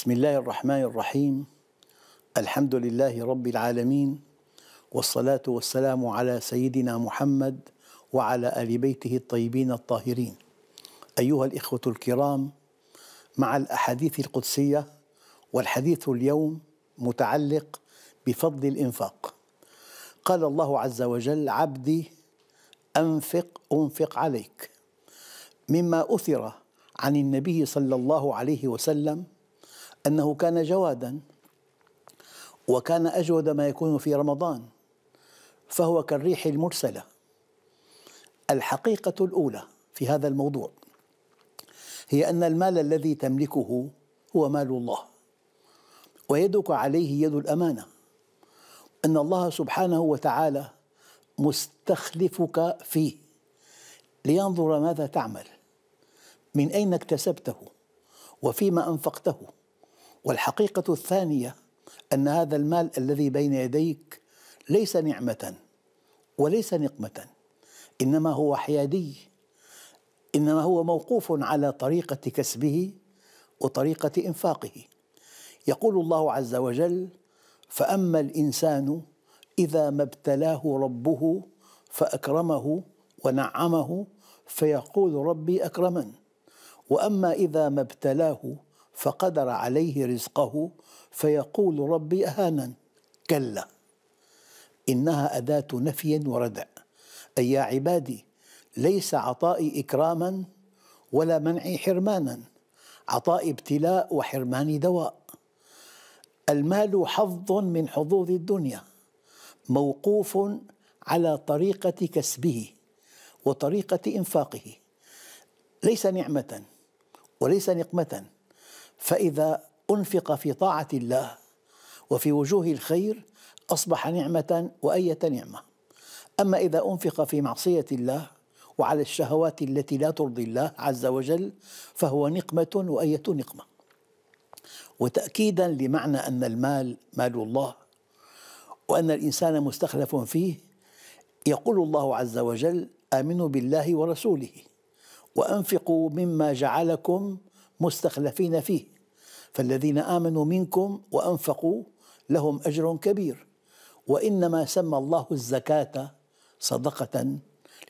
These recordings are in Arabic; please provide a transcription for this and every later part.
بسم الله الرحمن الرحيم الحمد لله رب العالمين والصلاة والسلام على سيدنا محمد وعلى آل بيته الطيبين الطاهرين أيها الإخوة الكرام مع الأحاديث القدسية والحديث اليوم متعلق بفضل الإنفاق قال الله عز وجل عبدي أنفق أنفق عليك مما أثر عن النبي صلى الله عليه وسلم أنه كان جوادا وكان أجود ما يكون في رمضان فهو كالريح المرسلة الحقيقة الأولى في هذا الموضوع هي أن المال الذي تملكه هو مال الله ويدك عليه يد الأمانة أن الله سبحانه وتعالى مستخلفك فيه لينظر ماذا تعمل من أين اكتسبته وفيما أنفقته والحقيقة الثانية أن هذا المال الذي بين يديك ليس نعمة وليس نقمة إنما هو حيادي إنما هو موقوف على طريقة كسبه وطريقة إنفاقه يقول الله عز وجل فأما الإنسان إذا ما ابتلاه ربه فأكرمه ونعمه فيقول ربي أكرمن وأما إذا ما ابتلاه فقدر عليه رزقه فيقول ربي أهانا كلا إنها أداة نفي وردع أي يا عبادي ليس عطائي إكراما ولا منعي حرمانا عطائي ابتلاء وحرماني دواء المال حظ من حظوظ الدنيا موقوف على طريقة كسبه وطريقة إنفاقه ليس نعمة وليس نقمة فإذا أنفق في طاعة الله وفي وجوه الخير أصبح نعمة وأية نعمة أما إذا أنفق في معصية الله وعلى الشهوات التي لا ترضي الله عز وجل فهو نقمة وأية نقمة وتأكيدا لمعنى أن المال مال الله وأن الإنسان مستخلف فيه يقول الله عز وجل آمنوا بالله ورسوله وأنفقوا مما جعلكم مستخلفين فيه فالذين امنوا منكم وانفقوا لهم اجر كبير وانما سمى الله الزكاه صدقه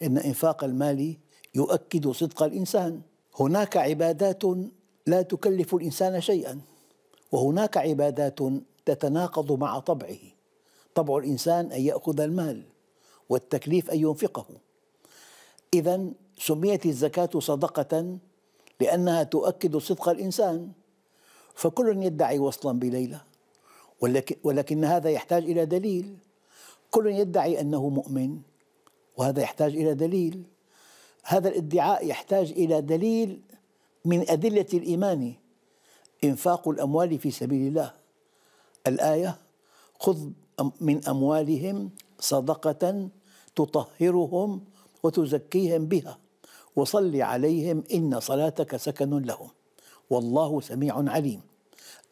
لان انفاق المال يؤكد صدق الانسان هناك عبادات لا تكلف الانسان شيئا وهناك عبادات تتناقض مع طبعه طبع الانسان ان ياخذ المال والتكليف ان ينفقه اذا سميت الزكاه صدقه لأنها تؤكد صدق الإنسان فكل يدعي وصلا بليلى ولكن, ولكن هذا يحتاج إلى دليل كل يدعي أنه مؤمن وهذا يحتاج إلى دليل هذا الادعاء يحتاج إلى دليل من أدلة الإيمان إنفاق الأموال في سبيل الله الآية خذ من أموالهم صدقة تطهرهم وتزكيهم بها وصل عليهم إن صلاتك سكن لهم والله سميع عليم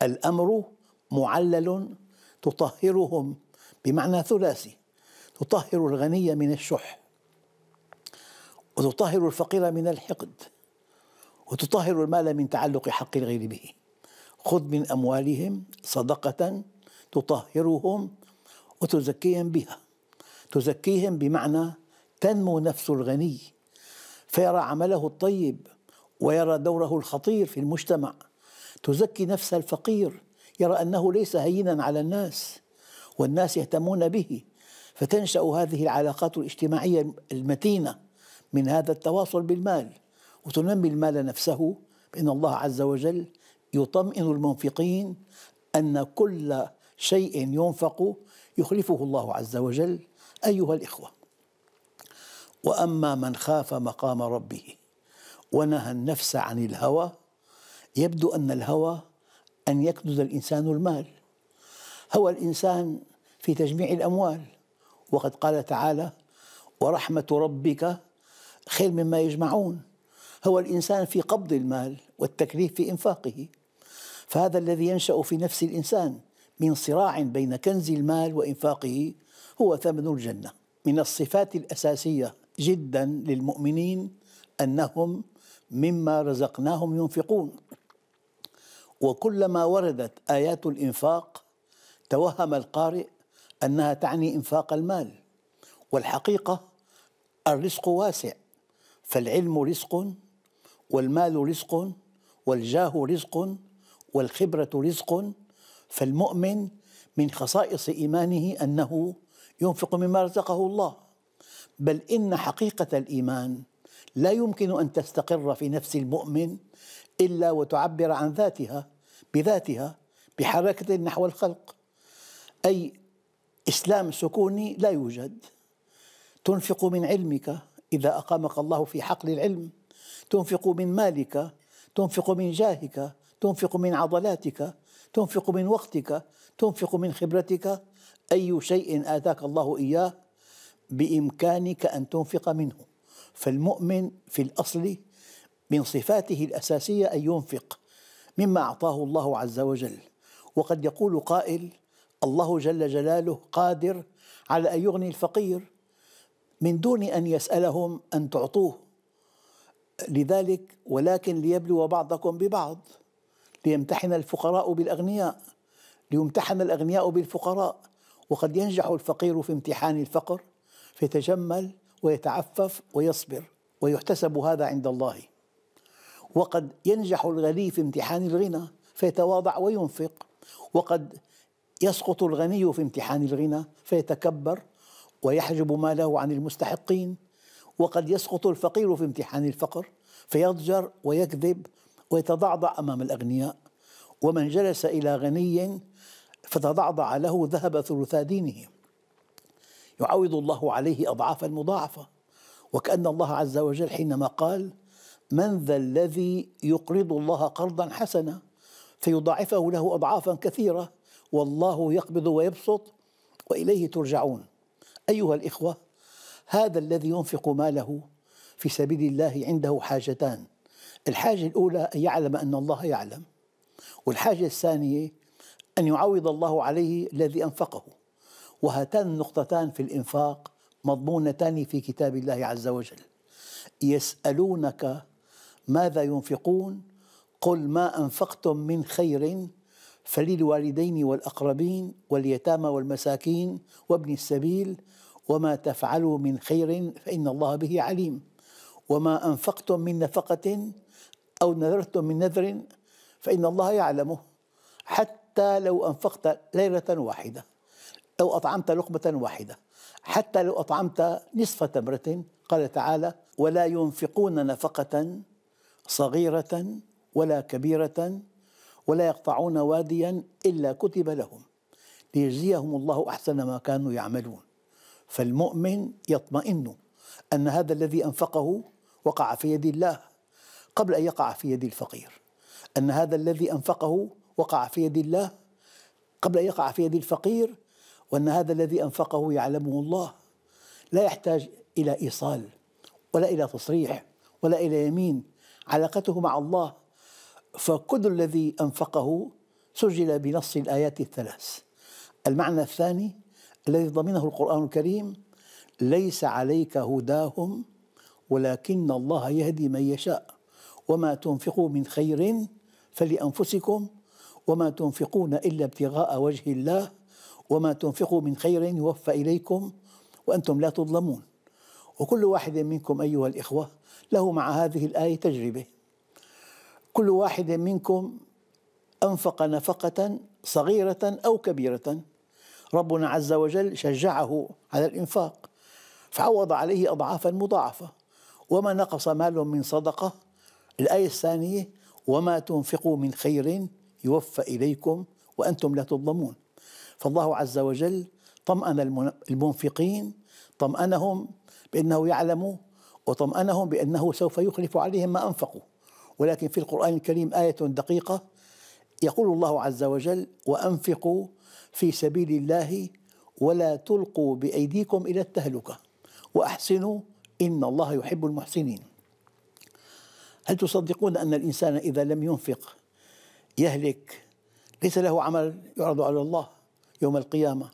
الأمر معلل تطهرهم بمعنى ثلاثي تطهر الغني من الشح وتطهر الفقير من الحقد وتطهر المال من تعلق حق الغير به خذ من أموالهم صدقة تطهرهم وتزكيهم بها تزكيهم بمعنى تنمو نفس الغني فيرى عمله الطيب ويرى دوره الخطير في المجتمع تزكي نفسها الفقير يرى انه ليس هينا على الناس والناس يهتمون به فتنشا هذه العلاقات الاجتماعيه المتينه من هذا التواصل بالمال وتنمي المال نفسه بان الله عز وجل يطمئن المنفقين ان كل شيء ينفق يخلفه الله عز وجل ايها الاخوه واما من خاف مقام ربه ونهى النفس عن الهوى يبدو ان الهوى ان يكنز الانسان المال هوى الانسان في تجميع الاموال وقد قال تعالى ورحمه ربك خير مما يجمعون هو الانسان في قبض المال والتكليف في انفاقه فهذا الذي ينشا في نفس الانسان من صراع بين كنز المال وانفاقه هو ثمن الجنه من الصفات الاساسيه جدا للمؤمنين انهم مما رزقناهم ينفقون وكلما وردت ايات الانفاق توهم القارئ انها تعني انفاق المال والحقيقه الرزق واسع فالعلم رزق والمال رزق والجاه رزق والخبره رزق فالمؤمن من خصائص ايمانه انه ينفق مما رزقه الله بل إن حقيقة الإيمان لا يمكن أن تستقر في نفس المؤمن إلا وتعبر عن ذاتها بذاتها بحركة نحو الخلق أي إسلام سكوني لا يوجد تنفق من علمك إذا أقامك الله في حقل العلم تنفق من مالك تنفق من جاهك تنفق من عضلاتك تنفق من وقتك تنفق من خبرتك أي شيء آتاك الله إياه بإمكانك أن تنفق منه فالمؤمن في الأصل من صفاته الأساسية أن ينفق مما أعطاه الله عز وجل وقد يقول قائل الله جل جلاله قادر على أن يغني الفقير من دون أن يسألهم أن تعطوه لذلك ولكن ليبلو بعضكم ببعض ليمتحن الفقراء بالأغنياء ليمتحن الأغنياء بالفقراء وقد ينجح الفقير في امتحان الفقر فيتجمل ويتعفف ويصبر ويحتسب هذا عند الله وقد ينجح الغني في امتحان الغنى فيتواضع وينفق وقد يسقط الغني في امتحان الغنى فيتكبر ويحجب ماله عن المستحقين وقد يسقط الفقير في امتحان الفقر فيضجر ويكذب ويتضعضع امام الاغنياء ومن جلس الى غني فتضعضع له ذهب ثلثا دينه يعوض الله عليه أضعافا مضاعفة وكأن الله عز وجل حينما قال من ذا الذي يقرض الله قرضا حسنا فيضاعفه له أضعافا كثيرة والله يقبض ويبسط وإليه ترجعون أيها الإخوة هذا الذي ينفق ماله في سبيل الله عنده حاجتان الحاجة الأولى أن يعلم أن الله يعلم والحاجة الثانية أن يعوض الله عليه الذي أنفقه وهاتان النقطتان في الإنفاق مضمونتان في كتاب الله عز وجل يسألونك ماذا ينفقون قل ما أنفقتم من خير فللوالدين والأقربين واليتامى والمساكين وابن السبيل وما تفعلوا من خير فإن الله به عليم وما أنفقتم من نفقة أو نذرتم من نذر فإن الله يعلمه حتى لو أنفقت ليرة واحدة لو أطعمت لقمة واحدة حتى لو أطعمت نصف تمرة قال تعالى ولا ينفقون نفقة صغيرة ولا كبيرة ولا يقطعون واديا إلا كتب لهم ليجزيهم الله أحسن ما كانوا يعملون فالمؤمن يطمئن أن هذا الذي أنفقه وقع في يد الله قبل أن يقع في يد الفقير أن هذا الذي أنفقه وقع في يد الله قبل أن يقع في يد الفقير وأن هذا الذي أنفقه يعلمه الله لا يحتاج إلى إيصال ولا إلى تصريح ولا إلى يمين علاقته مع الله فكل الذي أنفقه سجل بنص الآيات الثلاث المعنى الثاني الذي ضمنه القرآن الكريم ليس عليك هداهم ولكن الله يهدي من يشاء وما تنفقوا من خير فلأنفسكم وما تنفقون إلا ابتغاء وجه الله وما تنفقوا من خير يوفى إليكم وأنتم لا تظلمون وكل واحد منكم أيها الإخوة له مع هذه الآية تجربة كل واحد منكم أنفق نفقة صغيرة أو كبيرة ربنا عز وجل شجعه على الإنفاق فعوض عليه أضعافا مضاعفة وما نقص مال من صدقة الآية الثانية وما تنفقوا من خير يوفى إليكم وأنتم لا تظلمون فالله عز وجل طمأن المنفقين طمأنهم بأنه يعلم وطمأنهم بأنه سوف يخلف عليهم ما أنفقوا ولكن في القرآن الكريم آية دقيقة يقول الله عز وجل وأنفقوا في سبيل الله ولا تلقوا بأيديكم إلى التهلكة وأحسنوا إن الله يحب المحسنين هل تصدقون أن الإنسان إذا لم ينفق يهلك ليس له عمل يعرض على الله يوم القيامة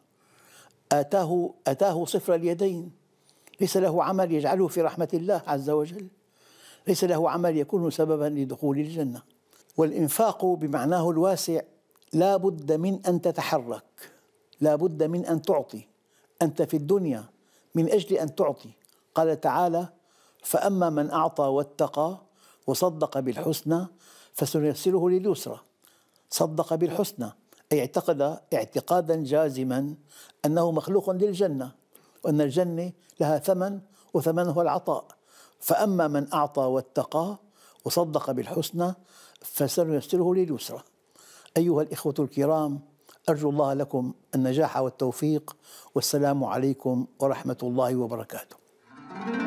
آتاه آتاه صفر اليدين ليس له عمل يجعله في رحمة الله عز وجل ليس له عمل يكون سببا لدخول الجنة والإنفاق بمعناه الواسع لا بد من أن تتحرك لا بد من أن تعطي أنت في الدنيا من أجل أن تعطي قال تعالى فأما من أعطى واتقى وصدق بالحسنى فسنيسره لليسرى صدق بالحسنى أي اعتقد اعتقادا جازما أنه مخلوق للجنة وأن الجنة لها ثمن وثمنه العطاء فأما من أعطى واتقى وصدق بالحسنى فسنيسره لليسرى أيها الإخوة الكرام أرجو الله لكم النجاح والتوفيق والسلام عليكم ورحمة الله وبركاته